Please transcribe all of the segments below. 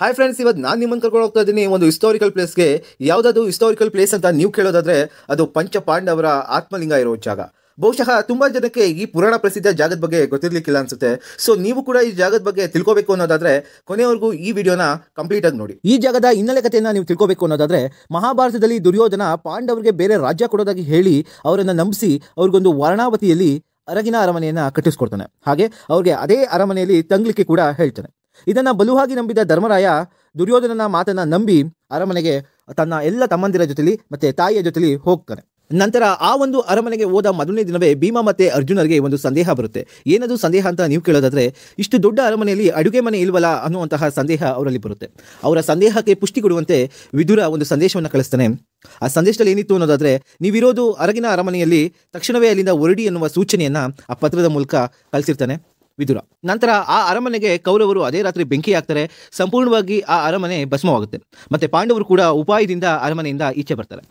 hi friends ಇವತ್ತು ನಾನು ನಿಮ್ಮನ್ನು ಕರ್ಕೊಂಡು ಹೋಗ್ತಾ ಇದ್ದೀನಿ ಒಂದು ಹಿಸ್ಟೋರಿಕಲ್ ಪ್ಲೇಸ್ಗೆ ಯಾವುದಾದ್ರು ಹಿಸ್ಟೋರಿಕಲ್ ಪ್ಲೇಸ್ ಅಂತ ನೀವು ಕೇಳೋದಾದ್ರೆ ಅದು ಪಂಚ ಪಾಂಡವರ ಆತ್ಮಲಿಂಗ ಇರೋ ಜಾಗ ಬಹುಶಃ ತುಂಬ ಜನಕ್ಕೆ ಈ ಪುರಾಣ ಪ್ರಸಿದ್ಧ ಜಾಗದ ಬಗ್ಗೆ ಗೊತ್ತಿರಲಿಕ್ಕಿಲ್ಲ ಅನ್ಸುತ್ತೆ ಸೊ ನೀವು ಕೂಡ ಈ ಜಾಗದ ಬಗ್ಗೆ ತಿಳ್ಕೋಬೇಕು ಅನ್ನೋದಾದ್ರೆ ಕೊನೆವರೆಗೂ ಈ ವಿಡಿಯೋನ ಕಂಪ್ಲೀಟ್ ಆಗಿ ನೋಡಿ ಈ ಜಾಗದ ಹಿನ್ನೆಲೆ ಕಥೆಯನ್ನ ನೀವು ತಿಳ್ಕೋಬೇಕು ಅನ್ನೋದಾದ್ರೆ ಮಹಾಭಾರತದಲ್ಲಿ ದುರ್ಯೋಧನ ಪಾಂಡವರಿಗೆ ಬೇರೆ ರಾಜ್ಯ ಕೊಡೋದಾಗಿ ಹೇಳಿ ಅವರನ್ನು ನಂಬಿಸಿ ಅವ್ರಿಗೊಂದು ವರ್ಣಾವತಿಯಲ್ಲಿ ಅರಗಿನ ಅರಮನೆಯನ್ನು ಕಟ್ಟಿಸ್ಕೊಡ್ತಾನೆ ಹಾಗೆ ಅವ್ರಿಗೆ ಅದೇ ಅರಮನೆಯಲ್ಲಿ ತಂಗ್ಲಿಕ್ಕೆ ಕೂಡ ಹೇಳ್ತಾನೆ ಇದನ್ನು ಬಲುವಾಗಿ ನಂಬಿದ ಧರ್ಮರಾಯ ದುರ್ಯೋಧನನ ಮಾತನ್ನು ನಂಬಿ ಅರಮನೆಗೆ ತನ್ನ ಎಲ್ಲ ತಮ್ಮಂದಿರ ಜೊತೆಲಿ ಮತ್ತು ತಾಯಿಯ ಜೊತೆಲಿ ಹೋಗ್ತಾನೆ ನಂತರ ಆ ಒಂದು ಅರಮನೆಗೆ ಹೋದ ಮೊದಲನೇ ದಿನವೇ ಭೀಮ ಮತ್ತು ಅರ್ಜುನರಿಗೆ ಒಂದು ಸಂದೇಹ ಬರುತ್ತೆ ಏನದು ಸಂದೇಹ ಅಂತ ನೀವು ಕೇಳೋದಾದರೆ ಇಷ್ಟು ದೊಡ್ಡ ಅರಮನೆಯಲ್ಲಿ ಅಡುಗೆ ಮನೆ ಇಲ್ವಲ್ಲ ಅನ್ನುವಂತಹ ಸಂದೇಹ ಅವರಲ್ಲಿ ಬರುತ್ತೆ ಅವರ ಸಂದೇಹಕ್ಕೆ ಪುಷ್ಟಿ ಕೊಡುವಂತೆ ವಿದುರ ಒಂದು ಸಂದೇಶವನ್ನು ಕಳಿಸ್ತಾನೆ ಆ ಸಂದೇಶದಲ್ಲಿ ಏನಿತ್ತು ಅನ್ನೋದಾದರೆ ನೀವಿರೋದು ಅರಗಿನ ಅರಮನೆಯಲ್ಲಿ ತಕ್ಷಣವೇ ಅಲ್ಲಿಂದ ಹೊರಡಿ ಎನ್ನುವ ಸೂಚನೆಯನ್ನು ಆ ಪತ್ರದ ಮೂಲಕ ಕಳಿಸಿರ್ತಾನೆ ವಿದುರ ನಂತರ ಆ ಅರಮನೆಗೆ ಕೌರವರು ಅದೇ ರಾತ್ರಿ ಬೆಂಕಿ ಹಾಕ್ತಾರೆ ಸಂಪೂರ್ಣವಾಗಿ ಆ ಅರಮನೆ ಭಸ್ಮವಾಗುತ್ತೆ ಮತ್ತೆ ಪಾಂಡವರು ಕೂಡ ಉಪಾಯದಿಂದ ಅರಮನೆಯಿಂದ ಈಚೆ ಬರ್ತಾರೆ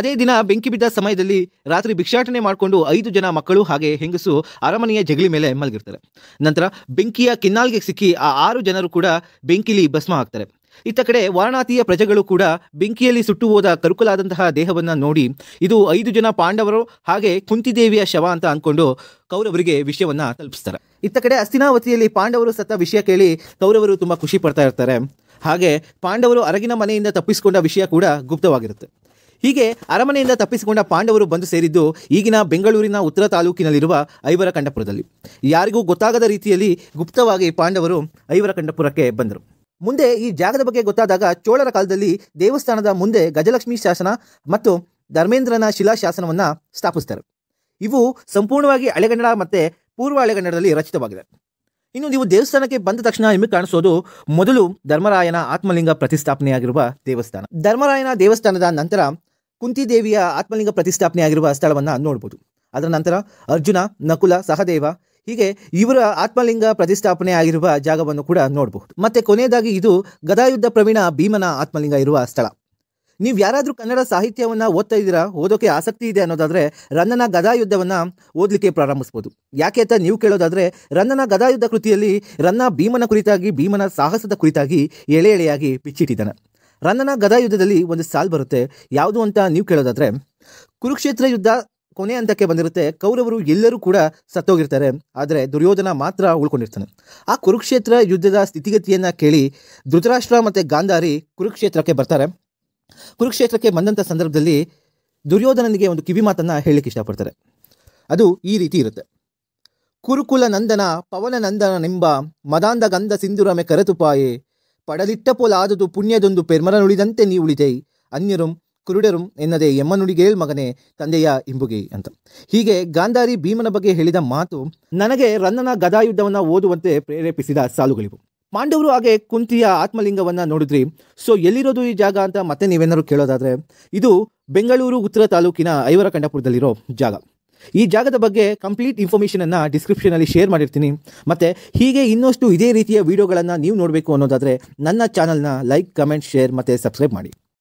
ಅದೇ ದಿನ ಬೆಂಕಿ ಬಿದ್ದ ಸಮಯದಲ್ಲಿ ರಾತ್ರಿ ಭಿಕ್ಷಾಟನೆ ಮಾಡಿಕೊಂಡು ಐದು ಜನ ಮಕ್ಕಳು ಹಾಗೆ ಹೆಂಗಸು ಅರಮನೆಯ ಜಗಲಿ ಮೇಲೆ ಮಲಗಿರ್ತಾರೆ ನಂತರ ಬೆಂಕಿಯ ಕಿನ್ನಾಲ್ಗೆ ಸಿಕ್ಕಿ ಆ ಆರು ಜನರು ಕೂಡ ಬೆಂಕಿಲಿ ಭಸ್ಮ ಹಾಕ್ತಾರೆ ಇತ್ತ ಕಡೆ ವಾರಣಾತಿಯ ಪ್ರಜೆಗಳು ಕೂಡ ಬೆಂಕಿಯಲ್ಲಿ ಸುಟ್ಟು ಹೋದ ಕರುಕಲಾದಂತಹ ದೇಹವನ್ನು ನೋಡಿ ಇದು ಐದು ಜನ ಪಾಂಡವರು ಹಾಗೆ ಕುಂತಿದೇವಿಯ ಶವ ಅಂತ ಅಂದ್ಕೊಂಡು ಕೌರವರಿಗೆ ವಿಷಯವನ್ನ ತಲುಪಿಸ್ತಾರೆ ಇತ್ತ ಕಡೆ ಅಸ್ಥಿನಾವತಿಯಲ್ಲಿ ಪಾಂಡವರು ಸತ್ತ ವಿಷಯ ಕೇಳಿ ಕೌರವರು ತುಂಬಾ ಖುಷಿ ಪಡ್ತಾ ಇರ್ತಾರೆ ಹಾಗೆ ಪಾಂಡವರು ಅರಗಿನ ಮನೆಯಿಂದ ತಪ್ಪಿಸಿಕೊಂಡ ವಿಷಯ ಕೂಡ ಗುಪ್ತವಾಗಿರುತ್ತೆ ಹೀಗೆ ಅರಮನೆಯಿಂದ ತಪ್ಪಿಸಿಕೊಂಡ ಪಾಂಡವರು ಬಂದು ಸೇರಿದ್ದು ಈಗಿನ ಬೆಂಗಳೂರಿನ ಉತ್ತರ ತಾಲೂಕಿನಲ್ಲಿರುವ ಐವರ ಕಂಡಪುರದಲ್ಲಿ ಯಾರಿಗೂ ಗೊತ್ತಾಗದ ರೀತಿಯಲ್ಲಿ ಗುಪ್ತವಾಗಿ ಪಾಂಡವರು ಐವರ ಕಂಡಪುರಕ್ಕೆ ಬಂದರು ಮುಂದೆ ಈ ಜಾಗದ ಬಗ್ಗೆ ಗೊತ್ತಾದಾಗ ಚೋಳರ ಕಾಲದಲ್ಲಿ ದೇವಸ್ಥಾನದ ಮುಂದೆ ಗಜಲಕ್ಷ್ಮಿ ಶಾಸನ ಮತ್ತು ಧರ್ಮೇಂದ್ರನ ಶಿಲಾ ಶಾಸನವನ್ನು ಸ್ಥಾಪಿಸ್ತಾರೆ ಇವು ಸಂಪೂರ್ಣವಾಗಿ ಹಳೆಗನ್ನಡ ಮತ್ತು ಪೂರ್ವ ಹಳೆಗನ್ನಡದಲ್ಲಿ ರಚಿತವಾಗಿದೆ ಇನ್ನು ನೀವು ದೇವಸ್ಥಾನಕ್ಕೆ ಬಂದ ತಕ್ಷಣ ನಿಮಗೆ ಕಾಣಿಸೋದು ಮೊದಲು ಧರ್ಮರಾಯನ ಆತ್ಮಲಿಂಗ ಪ್ರತಿಷ್ಠಾಪನೆಯಾಗಿರುವ ದೇವಸ್ಥಾನ ಧರ್ಮರಾಯನ ದೇವಸ್ಥಾನದ ನಂತರ ಕುಂತಿದೇವಿಯ ಆತ್ಮಲಿಂಗ ಪ್ರತಿಷ್ಠಾಪನೆಯಾಗಿರುವ ಸ್ಥಳವನ್ನು ನೋಡ್ಬೋದು ಅದರ ನಂತರ ಅರ್ಜುನ ನಕುಲ ಸಹದೇವ ಹೀಗೆ ಇವರ ಆತ್ಮಲಿಂಗ ಪ್ರತಿಷ್ಠಾಪನೆ ಆಗಿರುವ ಜಾಗವನ್ನು ಕೂಡ ನೋಡಬಹುದು ಮತ್ತೆ ಕೊನೆಯದಾಗಿ ಇದು ಗದಾಯುದ್ಧ ಪ್ರವೀಣ ಭೀಮನ ಆತ್ಮಲಿಂಗ ಇರುವ ಸ್ಥಳ ನೀವು ಯಾರಾದರೂ ಕನ್ನಡ ಸಾಹಿತ್ಯವನ್ನು ಓದ್ತಾ ಇದ್ದೀರಾ ಓದೋಕೆ ಆಸಕ್ತಿ ಇದೆ ಅನ್ನೋದಾದರೆ ರನ್ನನ ಗದಾಯುದ್ಧವನ್ನು ಓದಲಿಕ್ಕೆ ಪ್ರಾರಂಭಿಸ್ಬೋದು ಯಾಕೆ ಅಂತ ನೀವು ಕೇಳೋದಾದರೆ ರನ್ನನ ಗದಾಯುದ್ಧ ಕೃತಿಯಲ್ಲಿ ರನ್ನ ಭೀಮನ ಕುರಿತಾಗಿ ಭೀಮನ ಸಾಹಸದ ಕುರಿತಾಗಿ ಎಳೆ ಎಳೆಯಾಗಿ ಬಿಚ್ಚಿಟ್ಟಿದ್ದಾನೆ ರನ್ನನ ಗದಾಯುದ್ಧದಲ್ಲಿ ಒಂದು ಸಾಲ್ ಬರುತ್ತೆ ಯಾವುದು ಅಂತ ನೀವು ಕೇಳೋದಾದರೆ ಕುರುಕ್ಷೇತ್ರ ಯುದ್ಧ ಕೊನೆ ಹಂತಕ್ಕೆ ಬಂದಿರುತ್ತೆ ಕೌರವರು ಎಲ್ಲರೂ ಕೂಡ ಸತ್ತೋಗಿರ್ತಾರೆ ಆದರೆ ದುರ್ಯೋಧನ ಮಾತ್ರ ಉಳ್ಕೊಂಡಿರ್ತಾನೆ ಆ ಕುರುಕ್ಷೇತ್ರ ಯುದ್ಧದ ಸ್ಥಿತಿಗತಿಯನ್ನು ಕೇಳಿ ಧೃತರಾಷ್ಟ್ರ ಮತ್ತು ಗಾಂಧಾರಿ ಕುರುಕ್ಷೇತ್ರಕ್ಕೆ ಬರ್ತಾರೆ ಕುರುಕ್ಷೇತ್ರಕ್ಕೆ ಬಂದಂಥ ಸಂದರ್ಭದಲ್ಲಿ ದುರ್ಯೋಧನನಿಗೆ ಒಂದು ಕಿವಿ ಮಾತನ್ನು ಹೇಳಲಿಕ್ಕೆ ಇಷ್ಟಪಡ್ತಾರೆ ಅದು ಈ ರೀತಿ ಇರುತ್ತೆ ಕುರುಕುಲ ನಂದನ ಪವನ ನಿಂಬ ಮದಾಂಧ ಗಂಧ ಸಿಂಧುರಮೆ ಕರತುಪಾಯಿ ಪಡಲಿಟ್ಟ ಪೋಲಾದದು ಪುಣ್ಯದೊಂದು ಪೆರ್ಮರನುಳಿದಂತೆ ಉಳಿದೈ ಅನ್ಯರು ಕುರುಡರು ಎನ್ನದೆ ಯಮ್ಮನುಡಿಗೇಳ್ ಮಗನೇ ತಂದೆಯ ಇಂಬುಗೆ ಅಂತ ಹೀಗೆ ಗಾಂಧಾರಿ ಭೀಮನ ಬಗ್ಗೆ ಹೇಳಿದ ಮಾತು ನನಗೆ ರನ್ನನ ಗದಾಯುದ್ಧವನ್ನು ಓದುವಂತೆ ಪ್ರೇರೇಪಿಸಿದ ಸಾಲುಗಳಿವು ಪಾಂಡವರು ಹಾಗೆ ಕುಂತಿಯ ಆತ್ಮಲಿಂಗವನ್ನು ನೋಡಿದ್ರಿ ಸೊ ಎಲ್ಲಿರೋದು ಈ ಜಾಗ ಅಂತ ಮತ್ತೆ ನೀವೇನಾದ್ರು ಕೇಳೋದಾದರೆ ಇದು ಬೆಂಗಳೂರು ಉತ್ತರ ತಾಲೂಕಿನ ಐವರ ಕಂಡಪುರದಲ್ಲಿರೋ ಜಾಗ ಈ ಜಾಗದ ಬಗ್ಗೆ ಕಂಪ್ಲೀಟ್ ಇನ್ಫಾರ್ಮೇಷನನ್ನು ಡಿಸ್ಕ್ರಿಪ್ಷನಲ್ಲಿ ಶೇರ್ ಮಾಡಿರ್ತೀನಿ ಮತ್ತು ಹೀಗೆ ಇನ್ನಷ್ಟು ಇದೇ ರೀತಿಯ ವೀಡಿಯೋಗಳನ್ನು ನೀವು ನೋಡಬೇಕು ಅನ್ನೋದಾದರೆ ನನ್ನ ಚಾನಲ್ನ ಲೈಕ್ ಕಮೆಂಟ್ ಶೇರ್ ಮತ್ತು ಸಬ್ಸ್ಕ್ರೈಬ್ ಮಾಡಿ